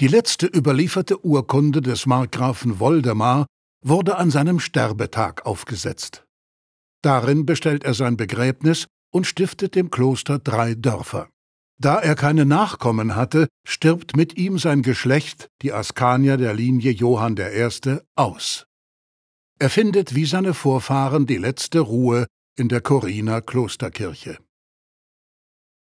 Die letzte überlieferte Urkunde des Markgrafen Woldemar wurde an seinem Sterbetag aufgesetzt. Darin bestellt er sein Begräbnis und stiftet dem Kloster drei Dörfer. Da er keine Nachkommen hatte, stirbt mit ihm sein Geschlecht, die Askanier der Linie Johann I., aus. Er findet wie seine Vorfahren die letzte Ruhe in der Koriner Klosterkirche.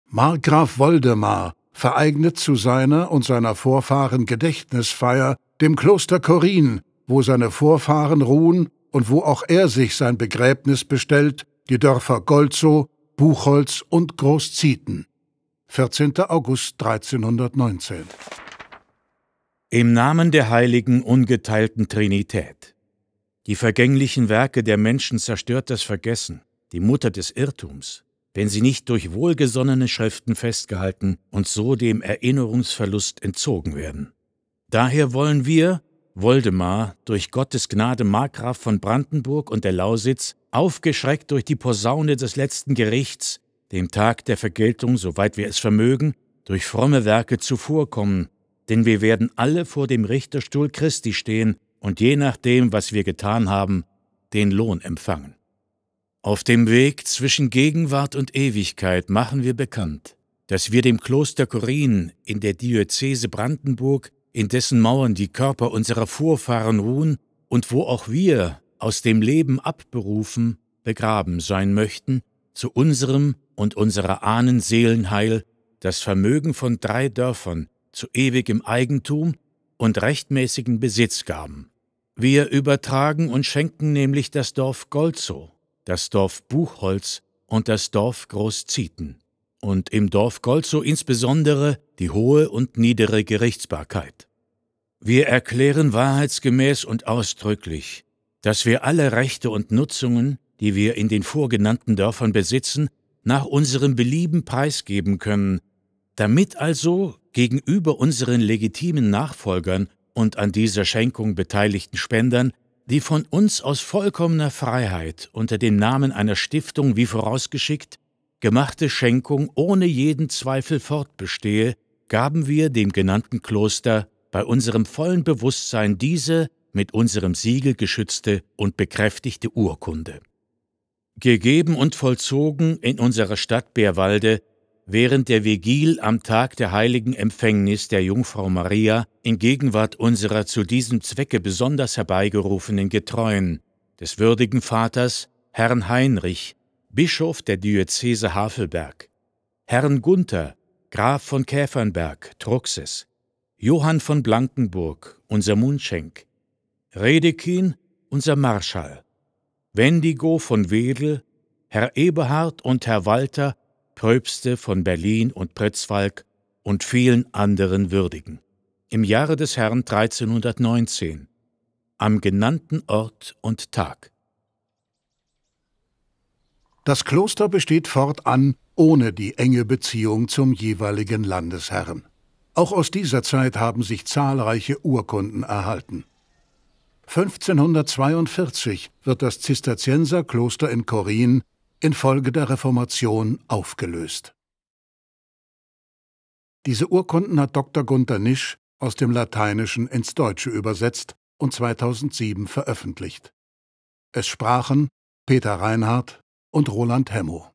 Markgraf Woldemar vereignet zu seiner und seiner Vorfahren Gedächtnisfeier, dem Kloster Korin, wo seine Vorfahren ruhen und wo auch er sich sein Begräbnis bestellt, die Dörfer Golzow, Buchholz und Großzieten. 14. August 1319. Im Namen der heiligen ungeteilten Trinität. Die vergänglichen Werke der Menschen zerstört das Vergessen, die Mutter des Irrtums wenn sie nicht durch wohlgesonnene Schriften festgehalten und so dem Erinnerungsverlust entzogen werden. Daher wollen wir, Woldemar, durch Gottes Gnade Markgraf von Brandenburg und der Lausitz, aufgeschreckt durch die Posaune des letzten Gerichts, dem Tag der Vergeltung, soweit wir es vermögen, durch fromme Werke zuvorkommen, denn wir werden alle vor dem Richterstuhl Christi stehen und je nachdem, was wir getan haben, den Lohn empfangen. Auf dem Weg zwischen Gegenwart und Ewigkeit machen wir bekannt, dass wir dem Kloster Korin in der Diözese Brandenburg, in dessen Mauern die Körper unserer Vorfahren ruhen und wo auch wir aus dem Leben abberufen, begraben sein möchten, zu unserem und unserer Ahnen Seelenheil das Vermögen von drei Dörfern zu ewigem Eigentum und rechtmäßigen Besitz gaben. Wir übertragen und schenken nämlich das Dorf Golzow, das Dorf Buchholz und das Dorf Großzieten und im Dorf Golzow insbesondere die hohe und niedere Gerichtsbarkeit. Wir erklären wahrheitsgemäß und ausdrücklich, dass wir alle Rechte und Nutzungen, die wir in den vorgenannten Dörfern besitzen, nach unserem Belieben preisgeben können, damit also gegenüber unseren legitimen Nachfolgern und an dieser Schenkung beteiligten Spendern die von uns aus vollkommener Freiheit unter dem Namen einer Stiftung wie vorausgeschickt gemachte Schenkung ohne jeden Zweifel fortbestehe, gaben wir dem genannten Kloster bei unserem vollen Bewusstsein diese mit unserem Siegel geschützte und bekräftigte Urkunde. Gegeben und vollzogen in unserer Stadt Bärwalde während der Vigil am Tag der heiligen Empfängnis der Jungfrau Maria in Gegenwart unserer zu diesem Zwecke besonders herbeigerufenen Getreuen, des würdigen Vaters, Herrn Heinrich, Bischof der Diözese Havelberg, Herrn Gunther, Graf von Käfernberg, Truxes, Johann von Blankenburg, unser Mundschenk, Redekin, unser Marschall, Wendigo von Wedel, Herr Eberhard und Herr Walter Täubste von Berlin und Pretzwalk und vielen anderen würdigen. Im Jahre des Herrn 1319, am genannten Ort und Tag. Das Kloster besteht fortan ohne die enge Beziehung zum jeweiligen Landesherrn. Auch aus dieser Zeit haben sich zahlreiche Urkunden erhalten. 1542 wird das Zisterzienserkloster in Korin infolge der Reformation aufgelöst. Diese Urkunden hat Dr. Gunther Nisch aus dem Lateinischen ins Deutsche übersetzt und 2007 veröffentlicht. Es sprachen Peter Reinhardt und Roland Hemmo.